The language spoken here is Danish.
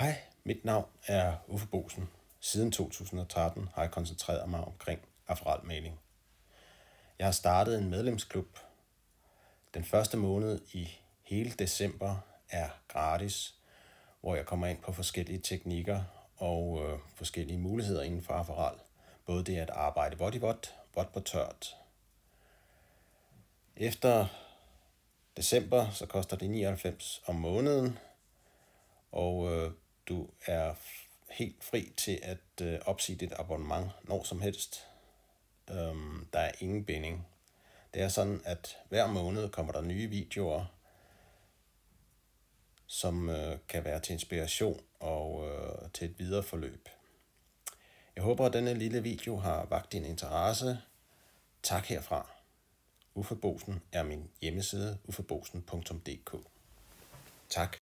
Hej, mit navn er Uffe Bosen. Siden 2013 har jeg koncentreret mig omkring afferaltmaling. Jeg har startet en medlemsklub. Den første måned i hele december er gratis, hvor jeg kommer ind på forskellige teknikker og øh, forskellige muligheder inden for afferalt. Både det at arbejde vådt i vådt, vådt på tørt. Efter december, så koster det 99 om måneden, og øh, du er helt fri til at øh, opsige dit abonnement når som helst. Øhm, der er ingen binding. Det er sådan, at hver måned kommer der nye videoer, som øh, kan være til inspiration og øh, til et videre forløb. Jeg håber, at denne lille video har vagt din interesse. Tak herfra. Uffebosen er min hjemmeside, uffebosen.dk. Tak.